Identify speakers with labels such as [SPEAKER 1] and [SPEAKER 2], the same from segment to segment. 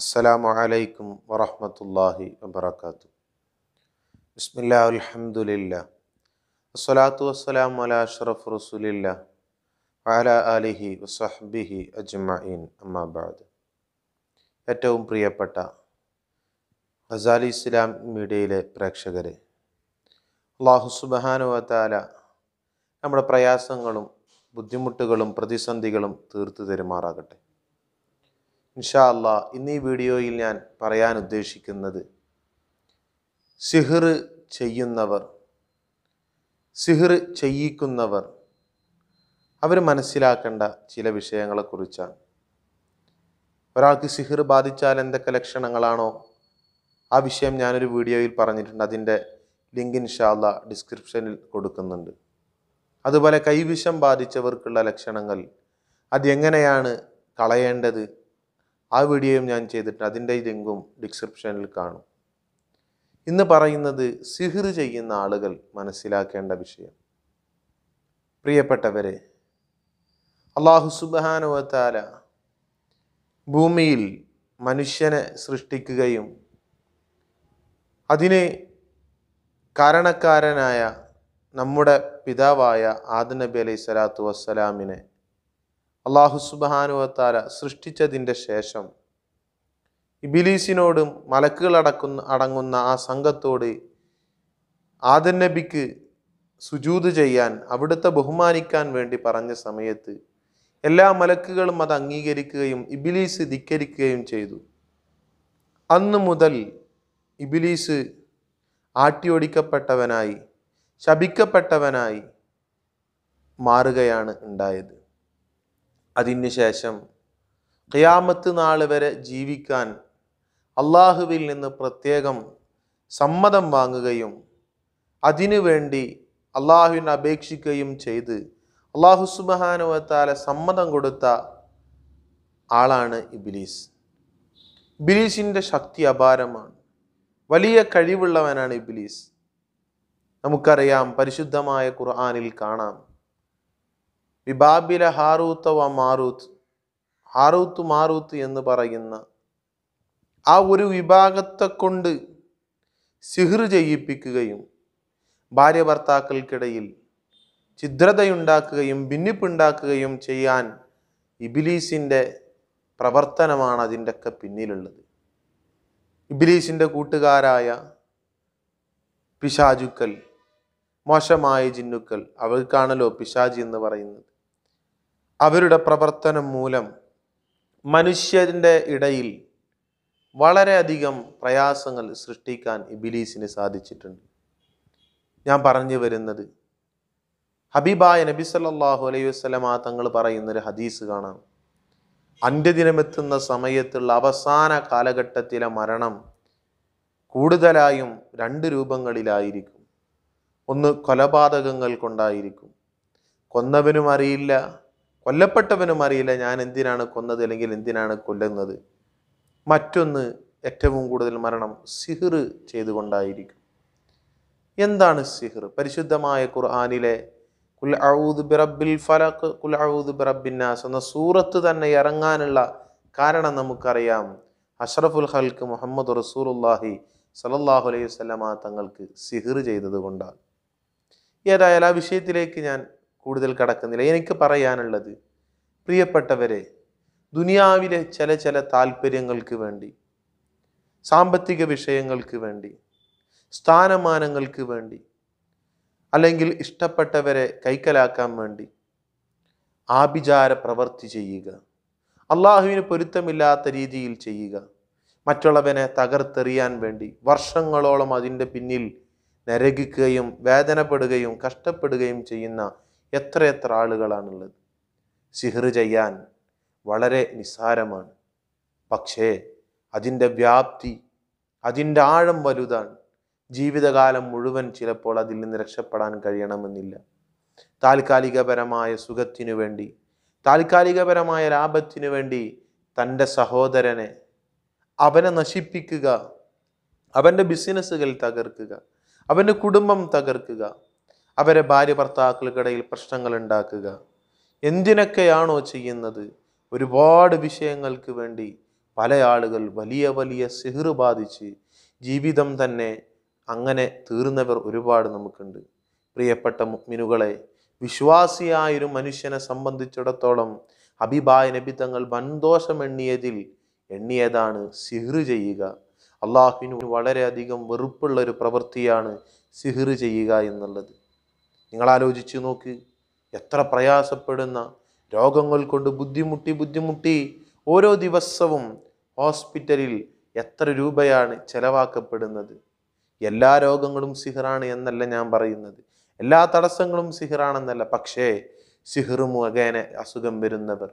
[SPEAKER 1] അസ്സലാമു അലൈക്കും വറഹ്മത്തുള്ളാഹി വബറകാതുഹു ബിസ്മില്ലാ അൽഹംദുലില്ലാ അസ്സലാത്തു വസ്സലാമു അലാ അഷ്റഫ് റസൂലില്ലാ വഅല ആലിഹി വസഹ്ബിഹി അജ്മഈൻ അമ്മാ ഏറ്റവും പ്രിയപ്പെട്ട ഹസാലി ഇസ്ലാം മീഡിയയിലെ പ്രേക്ഷകരെ അള്ളാഹു സുബാനുവത്താല നമ്മുടെ പ്രയാസങ്ങളും ബുദ്ധിമുട്ടുകളും പ്രതിസന്ധികളും തീർത്തു തരുമാറാകട്ടെ ഇൻഷാ അല്ല ഇന്ന് ഈ വീഡിയോയിൽ ഞാൻ പറയാൻ ഉദ്ദേശിക്കുന്നത് സിഹിർ ചെയ്യുന്നവർ സിഹിർ ചെയ്യിക്കുന്നവർ അവർ മനസ്സിലാക്കേണ്ട ചില വിഷയങ്ങളെക്കുറിച്ചാണ് ഒരാൾക്ക് സിഹിർ ബാധിച്ചാൽ എന്തൊക്കെ ലക്ഷണങ്ങളാണോ ആ വിഷയം ഞാനൊരു വീഡിയോയിൽ പറഞ്ഞിട്ടുണ്ട് അതിൻ്റെ ലിങ്ക് ഇൻഷാല്ല ഡിസ്ക്രിപ്ഷനിൽ കൊടുക്കുന്നുണ്ട് അതുപോലെ കൈവിഷം ബാധിച്ചവർക്കുള്ള ലക്ഷണങ്ങൾ അതെങ്ങനെയാണ് കളയേണ്ടത് ആ വീഡിയോയും ഞാൻ ചെയ്തിട്ടുണ്ട് അതിൻ്റെ ലിങ്കും ഡിസ്ക്രിപ്ഷനിൽ കാണും ഇന്ന് പറയുന്നത് സിഹിർ ചെയ്യുന്ന ആളുകൾ മനസ്സിലാക്കേണ്ട വിഷയം പ്രിയപ്പെട്ടവരെ അള്ളാഹു സുബാനുവത്താല ഭൂമിയിൽ മനുഷ്യനെ സൃഷ്ടിക്കുകയും അതിന് കാരണക്കാരനായ നമ്മുടെ പിതാവായ ആദ് നബി അലൈഹി സ്വലാത്തു വസ്സലാമിനെ അള്ളാഹു സുബാനുവത്താല സൃഷ്ടിച്ചതിൻ്റെ ശേഷം ഇബിലീസിനോടും മലക്കുകൾ അടക്കുന്ന അടങ്ങുന്ന ആ സംഘത്തോട് ആദൻ നബിക്ക് സുജൂത് ചെയ്യാൻ അവിടുത്തെ ബഹുമാനിക്കാൻ വേണ്ടി പറഞ്ഞ സമയത്ത് എല്ലാ മലക്കുകളും അത് അംഗീകരിക്കുകയും ഇബിലീസ് ധിക്കരിക്കുകയും ചെയ്തു അന്നു മുതൽ ഇബിലീസ് ആട്ടിയോടിക്കപ്പെട്ടവനായി ശപിക്കപ്പെട്ടവനായി മാറുകയാണ് ഉണ്ടായത് അതിനുശേഷം ഖിയാമത്ത് നാൾ വരെ ജീവിക്കാൻ അള്ളാഹുവിൽ നിന്ന് പ്രത്യേകം സമ്മതം വാങ്ങുകയും അതിനുവേണ്ടി അള്ളാഹുവിനെ അപേക്ഷിക്കുകയും ചെയ്ത് അള്ളാഹു സുബഹാനുവത്താലെ സമ്മതം കൊടുത്ത ആളാണ് ഇബിലീസ് ഇബിലീസിൻ്റെ ശക്തി അപാരമാണ് വലിയ കഴിവുള്ളവനാണ് ഇബിലീസ് നമുക്കറിയാം പരിശുദ്ധമായ ഖുർആാനിൽ കാണാം വിബാബില ഹാറൂത്ത വ മാറൂത്ത് ഹാറൂത്ത് മാറൂത്ത് എന്ന് പറയുന്ന ആ ഒരു വിഭാഗത്തെ കൊണ്ട് സിഹിർ ചെയ്യിപ്പിക്കുകയും ഭാര്യ ഭർത്താക്കൾക്കിടയിൽ ഛിദ്രതയുണ്ടാക്കുകയും ഭിന്നിപ്പുണ്ടാക്കുകയും ചെയ്യാൻ ഇബിലീസിൻ്റെ പ്രവർത്തനമാണ് അതിൻ്റെയൊക്കെ പിന്നിലുള്ളത് ഇബിലീസിൻ്റെ കൂട്ടുകാരായ പിശാചുക്കൾ മോശമായ ജിന്നുക്കൾ അവർക്കാണല്ലോ പിശാചി എന്ന് പറയുന്നത് അവരുടെ പ്രവർത്തനം മൂലം മനുഷ്യരുടെ ഇടയിൽ വളരെയധികം പ്രയാസങ്ങൾ സൃഷ്ടിക്കാൻ ഇബിലീസിന് സാധിച്ചിട്ടുണ്ട് ഞാൻ പറഞ്ഞു വരുന്നത് ഹബീബായ നബി സല്ലാഹു അലൈഹി വസ്ലമ തങ്ങൾ പറയുന്നൊരു ഹദീസ് കാണാം അന്ത്യദിനമെത്തുന്ന സമയത്തുള്ള അവസാന കാലഘട്ടത്തിലെ മരണം കൂടുതലായും രണ്ട് രൂപങ്ങളിലായിരിക്കും ഒന്ന് കൊലപാതകങ്ങൾ കൊണ്ടായിരിക്കും കൊന്നവനും അറിയില്ല കൊല്ലപ്പെട്ടവനും അറിയില്ല ഞാൻ എന്തിനാണ് കൊന്നത് അല്ലെങ്കിൽ എന്തിനാണ് കൊല്ലുന്നത് മറ്റൊന്ന് ഏറ്റവും കൂടുതൽ മരണം സിഹിർ ചെയ്തുകൊണ്ടായിരിക്കും എന്താണ് സിഹിർ പരിശുദ്ധമായ ഖുർആാനിലെ കുൽ ഔദ് ബിറബിൽ ഫലഖ് കുൽ ഔദ് ബിറബിന്നാസ് എന്ന സൂറത്ത് തന്നെ ഇറങ്ങാനുള്ള കാരണം നമുക്കറിയാം അഷ്റഫുൽ ഹൽക്ക് മുഹമ്മദ് റസൂലുല്ലാഹി സലല്ലാഹു അലൈഹി വസ്ലമ തങ്ങൾക്ക് സിഹിർ ചെയ്തത് കൊണ്ടാണ് ഏതായാലും ആ വിഷയത്തിലേക്ക് ഞാൻ കൂടുതൽ കടക്കുന്നില്ല എനിക്ക് പറയാനുള്ളത് പ്രിയപ്പെട്ടവരെ ദുനിയാവിലെ ചില ചില താല്പര്യങ്ങൾക്ക് വേണ്ടി സാമ്പത്തിക വിഷയങ്ങൾക്ക് വേണ്ടി സ്ഥാനമാനങ്ങൾക്ക് വേണ്ടി അല്ലെങ്കിൽ ഇഷ്ടപ്പെട്ടവരെ കൈക്കലാക്കാൻ വേണ്ടി ആഭിചാര പ്രവർത്തി ചെയ്യുക അള്ളാഹുവിന് പൊരുത്തമില്ലാത്ത രീതിയിൽ ചെയ്യുക മറ്റുള്ളവനെ തകർത്തെറിയാൻ വേണ്ടി വർഷങ്ങളോളം അതിൻ്റെ പിന്നിൽ നരകിക്കുകയും വേദനപ്പെടുകയും കഷ്ടപ്പെടുകയും ചെയ്യുന്ന എത്രയെത്ര ആളുകളാണുള്ളത് സിഹർ ചെയ്യാൻ വളരെ നിസ്സാരമാണ് പക്ഷേ അതിൻ്റെ വ്യാപ്തി അതിൻ്റെ ആഴം വലുതാണ് ജീവിതകാലം മുഴുവൻ ചിലപ്പോൾ അതിൽ നിന്ന് രക്ഷപ്പെടാൻ കഴിയണമെന്നില്ല താൽക്കാലികപരമായ സുഖത്തിനു വേണ്ടി താൽക്കാലികപരമായ ലാഭത്തിനു വേണ്ടി തൻ്റെ സഹോദരനെ അവനെ നശിപ്പിക്കുക അവൻ്റെ ബിസിനസ്സുകൾ തകർക്കുക അവൻ്റെ കുടുംബം തകർക്കുക അവരെ ഭാര്യ ഭർത്താക്കൾക്കിടയിൽ പ്രശ്നങ്ങൾ ഉണ്ടാക്കുക എന്തിനൊക്കെയാണോ ചെയ്യുന്നത് ഒരുപാട് വിഷയങ്ങൾക്ക് വേണ്ടി പല ആളുകൾ വലിയ വലിയ സിഹിർ ബാധിച്ച് ജീവിതം തന്നെ അങ്ങനെ തീർന്നവർ ഒരുപാട് നമുക്കുണ്ട് പ്രിയപ്പെട്ട മിനുകളെ വിശ്വാസിയായൊരു മനുഷ്യനെ സംബന്ധിച്ചിടത്തോളം അഭിബായ നബി തങ്ങൾ എണ്ണിയതിൽ എണ്ണിയതാണ് സിഹിർ ചെയ്യുക അള്ളാഹുവിന് വളരെയധികം വെറുപ്പുള്ള ഒരു പ്രവൃത്തിയാണ് സിഹിർ ചെയ്യുക എന്നുള്ളത് നിങ്ങൾ ആലോചിച്ച് നോക്ക് എത്ര പ്രയാസപ്പെടുന്ന രോഗങ്ങൾ കൊണ്ട് ബുദ്ധിമുട്ടി ബുദ്ധിമുട്ടി ഓരോ ദിവസവും ഹോസ്പിറ്റലിൽ എത്ര രൂപയാണ് ചെലവാക്കപ്പെടുന്നത് എല്ലാ രോഗങ്ങളും സിഹറാണ് എന്നല്ല ഞാൻ പറയുന്നത് എല്ലാ തടസ്സങ്ങളും സിഹറാണെന്നല്ല പക്ഷേ സിഹിർ മുഖേന അസുഖം വരുന്നവർ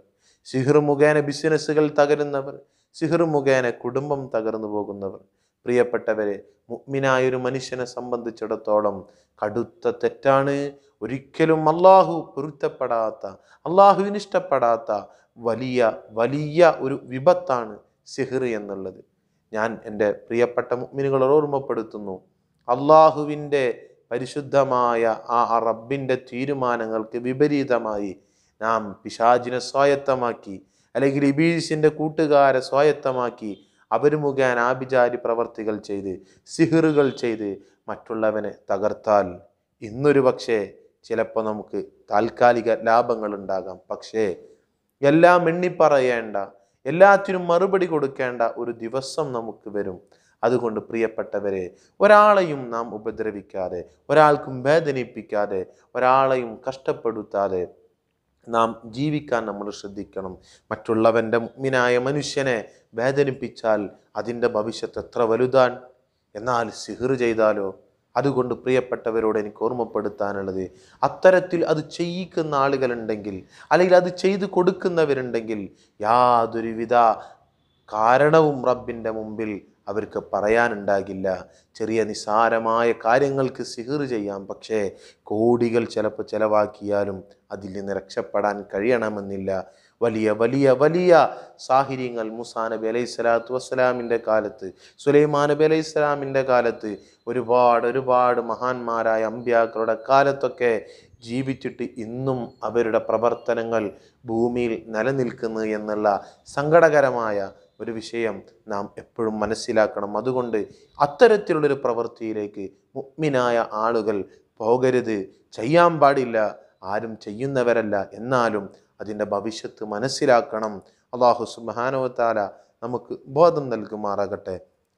[SPEAKER 1] സിഹിർ മുഖേന ബിസിനസ്സുകൾ തകരുന്നവർ സിഹർ മുഖേന കുടുംബം തകർന്നു പോകുന്നവർ പ്രിയപ്പെട്ടവരെ മുഗ്മിനായൊരു മനുഷ്യനെ സംബന്ധിച്ചിടത്തോളം കടുത്ത തെറ്റാണ് ഒരിക്കലും അള്ളാഹു പൊരുത്തപ്പെടാത്ത അള്ളാഹുവിന് ഇഷ്ടപ്പെടാത്ത വലിയ വലിയ ഒരു വിപത്താണ് സിഹിർ എന്നുള്ളത് ഞാൻ എൻ്റെ പ്രിയപ്പെട്ട മുഗ്മിനുകളെ ഓർമ്മപ്പെടുത്തുന്നു അള്ളാഹുവിൻ്റെ പരിശുദ്ധമായ ആ റബ്ബിൻ്റെ തീരുമാനങ്ങൾക്ക് വിപരീതമായി നാം പിശാചിനെ സ്വായത്തമാക്കി അല്ലെങ്കിൽ ഇബീസിൻ്റെ കൂട്ടുകാരെ സ്വായത്തമാക്കി അവർ മുഖേന ആഭിചാരി പ്രവർത്തികൾ ചെയ്ത് സിഹിറുകൾ ചെയ്ത് മറ്റുള്ളവനെ തകർത്താൽ ഇന്നൊരു പക്ഷേ ചിലപ്പോൾ നമുക്ക് താൽക്കാലിക ലാഭങ്ങൾ ഉണ്ടാകാം പക്ഷേ എല്ലാം എണ്ണിപ്പറയേണ്ട എല്ലാത്തിനും മറുപടി കൊടുക്കേണ്ട ഒരു ദിവസം നമുക്ക് വരും അതുകൊണ്ട് പ്രിയപ്പെട്ടവരെ ഒരാളെയും നാം ഉപദ്രവിക്കാതെ ഒരാൾക്കും വേദനിപ്പിക്കാതെ ഒരാളെയും കഷ്ടപ്പെടുത്താതെ നാം ജീവിക്കാൻ നമ്മൾ ശ്രദ്ധിക്കണം മറ്റുള്ളവൻ്റെ മുഗ്മിനായ മനുഷ്യനെ വേദനിപ്പിച്ചാൽ അതിൻ്റെ ഭവിഷ്യത്ത് എത്ര വലുതാൻ എന്നാൽ സിഹിർ ചെയ്താലോ അതുകൊണ്ട് പ്രിയപ്പെട്ടവരോട് എനിക്ക് ഓർമ്മപ്പെടുത്താനുള്ളത് അത്തരത്തിൽ അത് ചെയ്യിക്കുന്ന ആളുകളുണ്ടെങ്കിൽ അല്ലെങ്കിൽ അത് ചെയ്തു കൊടുക്കുന്നവരുണ്ടെങ്കിൽ യാതൊരുവിധ കാരണവും റബ്ബിൻ്റെ മുമ്പിൽ അവർക്ക് പറയാനുണ്ടാകില്ല ചെറിയ നിസ്സാരമായ കാര്യങ്ങൾക്ക് സിഹിർ ചെയ്യാം പക്ഷേ കോടികൾ ചിലപ്പോൾ ചിലവാക്കിയാലും അതിൽ നിന്ന് രക്ഷപ്പെടാൻ കഴിയണമെന്നില്ല വലിയ വലിയ വലിയ സാഹചര്യങ്ങൾ മുസാ നബി അലൈഹി സ്വലാത്തു വസ്സലാമിൻ്റെ കാലത്ത് സുലൈമാ നബി അലൈഹി സ്വലാമിൻ്റെ കാലത്ത് ഒരുപാട് ഒരുപാട് മഹാന്മാരായ അമ്പ്യാക്കളുടെ കാലത്തൊക്കെ ജീവിച്ചിട്ട് ഇന്നും അവരുടെ പ്രവർത്തനങ്ങൾ ഭൂമിയിൽ നിലനിൽക്കുന്നു എന്നുള്ള സങ്കടകരമായ ഒരു വിഷയം നാം എപ്പോഴും മനസ്സിലാക്കണം അതുകൊണ്ട് അത്തരത്തിലുള്ളൊരു പ്രവൃത്തിയിലേക്ക് മുഗ്മിനായ ആളുകൾ പോകരുത് ചെയ്യാൻ പാടില്ല ആരും ചെയ്യുന്നവരല്ല എന്നാലും അതിൻ്റെ ഭവിഷ്യത്ത് മനസ്സിലാക്കണം അള്ളാഹു സുബാനവത്താല നമുക്ക് ബോധം നൽകുമാറാകട്ടെ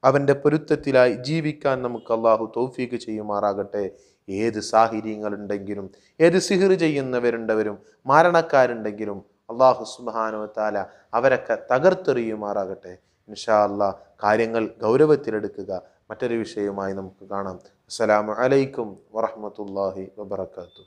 [SPEAKER 1] അവൻ്റെ പൊരുത്തത്തിലായി ജീവിക്കാൻ നമുക്ക് അള്ളാഹു തോഫീക്ക് ചെയ്യുമാറാകട്ടെ ഏത് സാഹചര്യങ്ങളുണ്ടെങ്കിലും ഏത് സിഹിർ ചെയ്യുന്നവരുണ്ടവരും മരണക്കാരുണ്ടെങ്കിലും അള്ളാഹു സുബാനുവത്താല അവരൊക്കെ തകർത്തെറിയുമാറാകട്ടെ ഇൻഷാ അല്ലാ കാര്യങ്ങൾ ഗൗരവത്തിലെടുക്കുക മറ്റൊരു വിഷയവുമായി നമുക്ക് കാണാം അസ്സലാമു അലൈക്കും വറഹമത്തല്ലാഹി വബർക്കാത്തു